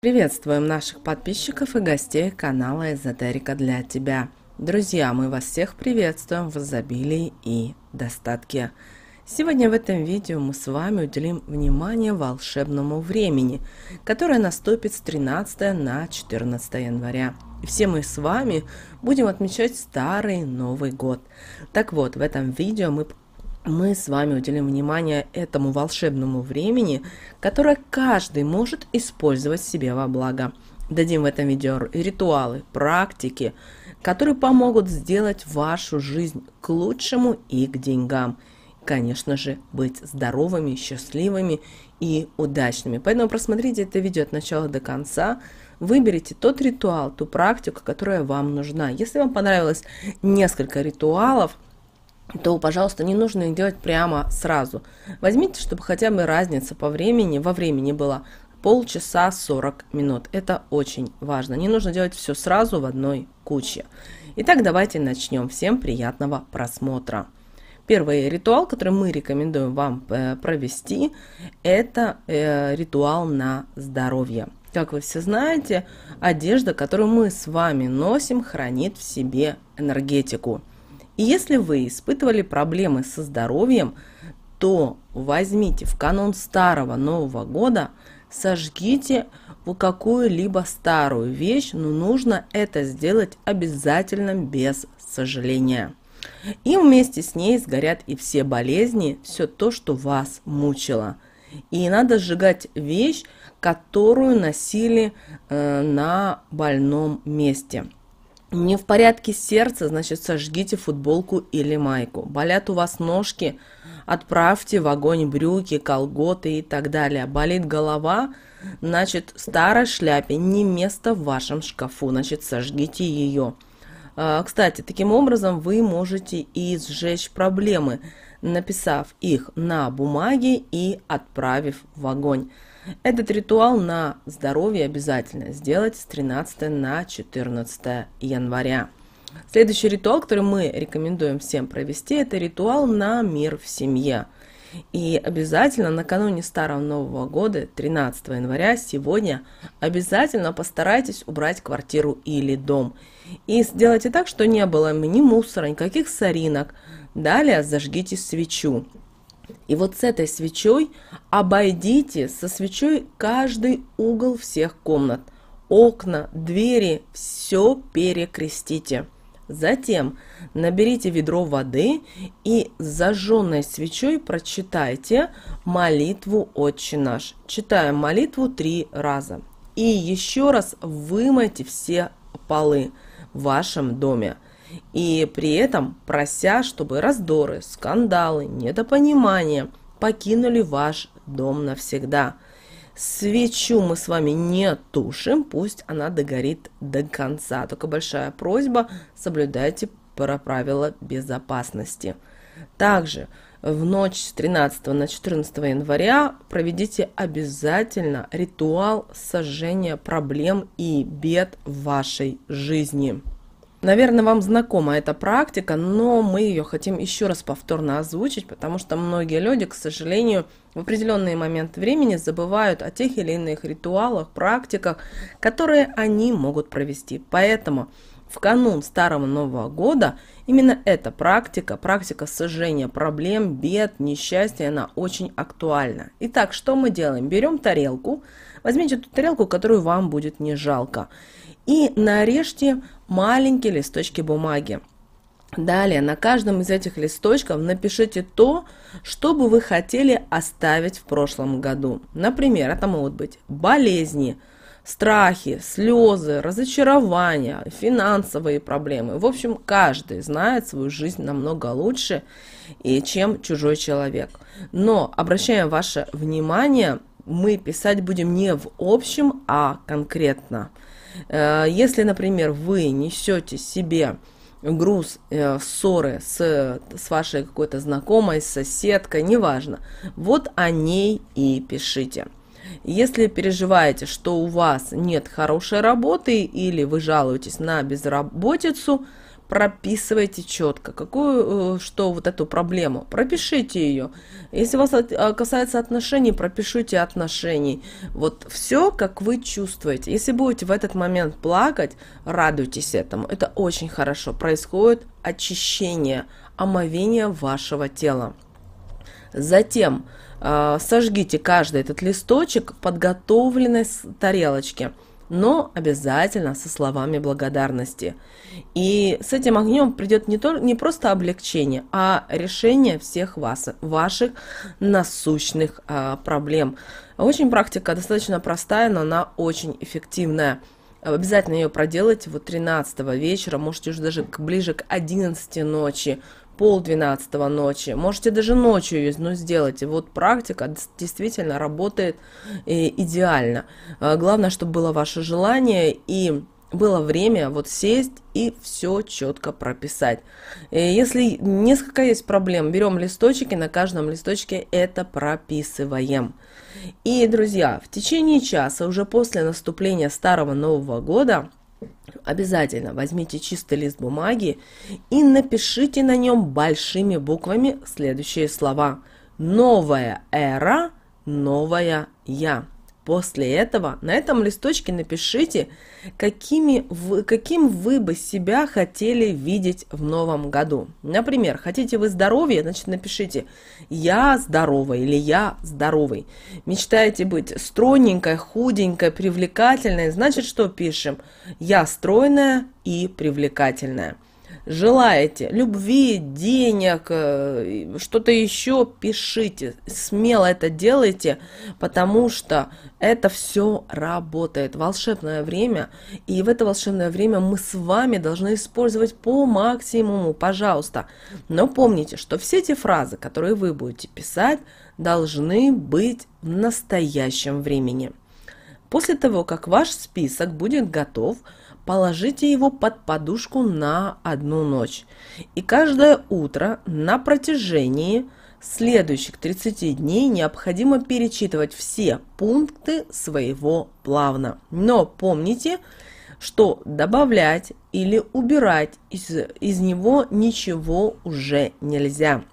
Приветствуем наших подписчиков и гостей канала «Эзотерика для тебя». Друзья, мы вас всех приветствуем в изобилии и достатке. Сегодня в этом видео мы с вами уделим внимание волшебному времени, которое наступит с 13 на 14 января. И все мы с вами будем отмечать Старый Новый год. Так вот, в этом видео мы мы с вами уделим внимание этому волшебному времени, которое каждый может использовать себе во благо. Дадим в этом видео ритуалы, практики, которые помогут сделать вашу жизнь к лучшему и к деньгам. Конечно же, быть здоровыми, счастливыми и удачными. Поэтому просмотрите это видео от начала до конца, выберите тот ритуал, ту практику, которая вам нужна. Если вам понравилось несколько ритуалов – то, пожалуйста, не нужно их делать прямо сразу. Возьмите, чтобы хотя бы разница по времени, во времени была полчаса 40 минут. Это очень важно. Не нужно делать все сразу в одной куче. Итак, давайте начнем. Всем приятного просмотра. Первый ритуал, который мы рекомендуем вам э, провести, это э, ритуал на здоровье. Как вы все знаете, одежда, которую мы с вами носим, хранит в себе энергетику – и если вы испытывали проблемы со здоровьем, то возьмите в канун старого Нового года, сожгите какую-либо старую вещь, но нужно это сделать обязательно без сожаления. И вместе с ней сгорят и все болезни, все то, что вас мучило. И надо сжигать вещь, которую носили э, на больном месте – не в порядке сердце, значит, сожгите футболку или майку. Болят у вас ножки, отправьте в огонь брюки, колготы и так далее. Болит голова, значит, старой шляпе не место в вашем шкафу, значит, сожгите ее. А, кстати, таким образом вы можете и сжечь проблемы, написав их на бумаге и отправив в огонь. Этот ритуал на здоровье обязательно сделать с 13 на 14 января. Следующий ритуал, который мы рекомендуем всем провести, это ритуал на мир в семье. И обязательно накануне Старого Нового Года, 13 января, сегодня, обязательно постарайтесь убрать квартиру или дом. И сделайте так, что не было ни мусора, никаких соринок. Далее зажгите свечу. И вот с этой свечой обойдите со свечой каждый угол всех комнат. Окна, двери, все перекрестите. Затем наберите ведро воды и с зажженной свечой прочитайте молитву «Отче наш». Читаем молитву три раза. И еще раз вымойте все полы в вашем доме – и при этом прося, чтобы раздоры, скандалы, недопонимания покинули ваш дом навсегда. Свечу мы с вами не тушим, пусть она догорит до конца. Только большая просьба, соблюдайте про правила безопасности. Также в ночь с 13 на 14 января проведите обязательно ритуал сожжения проблем и бед в вашей жизни. Наверное, вам знакома эта практика, но мы ее хотим еще раз повторно озвучить, потому что многие люди, к сожалению, в определенный момент времени забывают о тех или иных ритуалах, практиках, которые они могут провести. Поэтому в канун Старого Нового Года именно эта практика, практика сожжения проблем, бед, несчастья, она очень актуальна. Итак, что мы делаем? Берем тарелку, возьмите ту тарелку, которую вам будет не жалко, и нарежьте маленькие листочки бумаги. Далее на каждом из этих листочков напишите то, что бы вы хотели оставить в прошлом году. Например, это могут быть болезни, страхи, слезы, разочарования, финансовые проблемы. В общем, каждый знает свою жизнь намного лучше, и чем чужой человек. Но обращаем ваше внимание, мы писать будем не в общем, а конкретно. Э, если, например, вы несете себе груз э, ссоры с, с вашей какой-то знакомой, соседкой, неважно. Вот о ней и пишите. Если переживаете, что у вас нет хорошей работы или вы жалуетесь на безработицу, прописывайте четко, какую, э, что вот эту проблему, пропишите ее. Если вас э, касается отношений, пропишите отношений. Вот все, как вы чувствуете. Если будете в этот момент плакать, радуйтесь этому. Это очень хорошо. Происходит очищение, омовение вашего тела. Затем э, сожгите каждый этот листочек в подготовленной тарелочке – но обязательно со словами благодарности. И с этим огнем придет не, то, не просто облегчение, а решение всех вас, ваших насущных а, проблем. Очень практика достаточно простая, но она очень эффективная. Обязательно ее проделайте вот 13 вечера, можете уже даже ближе к 11 ночи полдвенадцатого ночи, можете даже ночью ее ну, сделать. И вот практика действительно работает э, идеально. А, главное, чтобы было ваше желание и было время вот сесть и все четко прописать. Э, если несколько есть проблем, берем листочки, на каждом листочке это прописываем. И, друзья, в течение часа, уже после наступления старого Нового года, Обязательно возьмите чистый лист бумаги и напишите на нем большими буквами следующие слова. Новая эра, новая я. После этого на этом листочке напишите, какими вы, каким вы бы себя хотели видеть в новом году. Например, хотите вы здоровья, значит напишите «Я здоровый» или «Я здоровый». Мечтаете быть стройненькой, худенькой, привлекательной, значит что пишем «Я стройная и привлекательная» желаете любви, денег, э, что-то еще, пишите. Смело это делайте, потому что это все работает. Волшебное время. И в это волшебное время мы с вами должны использовать по максимуму, пожалуйста. Но помните, что все эти фразы, которые вы будете писать, должны быть в настоящем времени. После того, как ваш список будет готов, положите его под подушку на одну ночь. И каждое утро на протяжении следующих 30 дней необходимо перечитывать все пункты своего плавна. Но помните, что добавлять или убирать из, из него ничего уже нельзя.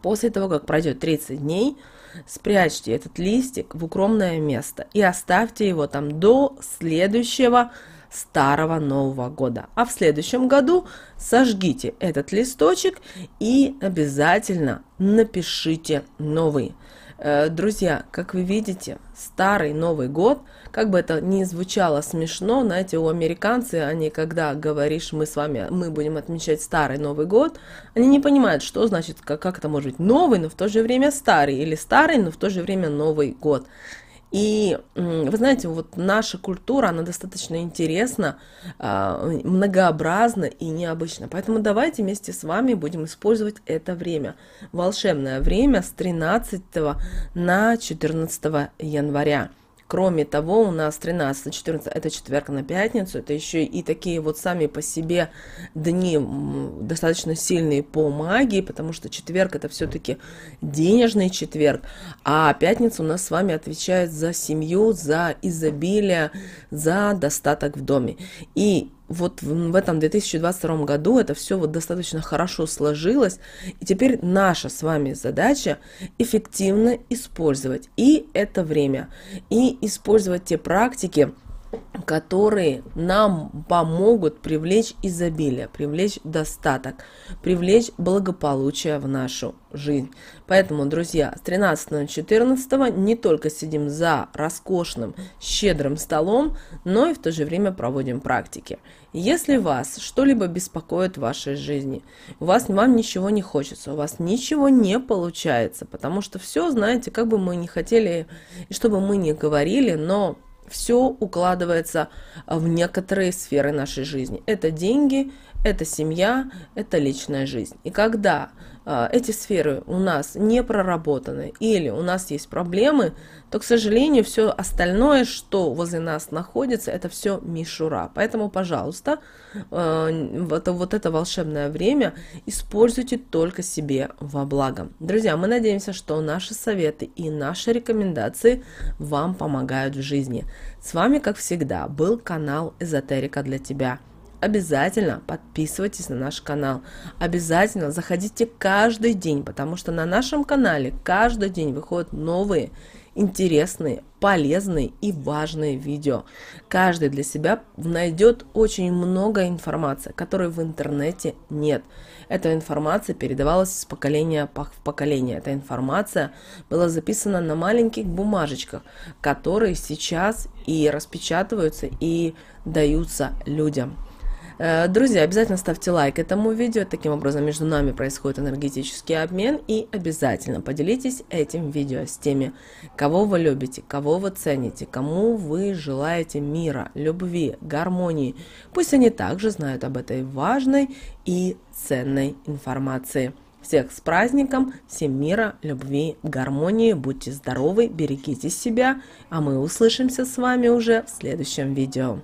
После того, как пройдет 30 дней, спрячьте этот листик в укромное место и оставьте его там до следующего Старого Нового Года. А в следующем году сожгите этот листочек и обязательно напишите новый. Э, друзья, как вы видите, старый Новый год, как бы это ни звучало смешно, знаете, у американцев, они когда говоришь, мы с вами, мы будем отмечать старый Новый год, они не понимают, что значит, как, как это может быть новый, но в то же время старый, или старый, но в то же время Новый год. И вы знаете, вот наша культура, она достаточно интересна, а, многообразна и необычна. Поэтому давайте вместе с вами будем использовать это время. Волшебное время с 13 на 14 января. Кроме того, у нас 13, 14, это четверг на пятницу, это еще и такие вот сами по себе дни достаточно сильные по магии, потому что четверг это все-таки денежный четверг, а пятница у нас с вами отвечает за семью, за изобилие, за достаток в доме. И вот в этом 2022 году это все вот достаточно хорошо сложилось. И теперь наша с вами задача эффективно использовать и это время, и использовать те практики, которые нам помогут привлечь изобилие, привлечь достаток, привлечь благополучие в нашу жизнь. Поэтому, друзья, с 13 на 14 не только сидим за роскошным, щедрым столом, но и в то же время проводим практики. Если вас что-либо беспокоит в вашей жизни, у вас вам ничего не хочется, у вас ничего не получается, потому что все, знаете, как бы мы не хотели и что бы мы ни говорили, но все укладывается в некоторые сферы нашей жизни. Это деньги, это семья, это личная жизнь. И когда э, эти сферы у нас не проработаны или у нас есть проблемы, то, к сожалению, все остальное, что возле нас находится, это все мишура. Поэтому, пожалуйста, э, вот, вот это волшебное время используйте только себе во благо. Друзья, мы надеемся, что наши советы и наши рекомендации вам помогают в жизни. С вами, как всегда, был канал Эзотерика для тебя обязательно подписывайтесь на наш канал. Обязательно заходите каждый день, потому что на нашем канале каждый день выходят новые, интересные, полезные и важные видео. Каждый для себя найдет очень много информации, которой в интернете нет. Эта информация передавалась из поколения в поколение. Эта информация была записана на маленьких бумажечках, которые сейчас и распечатываются и даются людям. Э, друзья, обязательно ставьте лайк этому видео. Таким образом, между нами происходит энергетический обмен. И обязательно поделитесь этим видео с теми, кого вы любите, кого вы цените, кому вы желаете мира, любви, гармонии. Пусть они также знают об этой важной и ценной информации. Всех с праздником, всем мира, любви, гармонии, будьте здоровы, берегите себя, а мы услышимся с вами уже в следующем видео.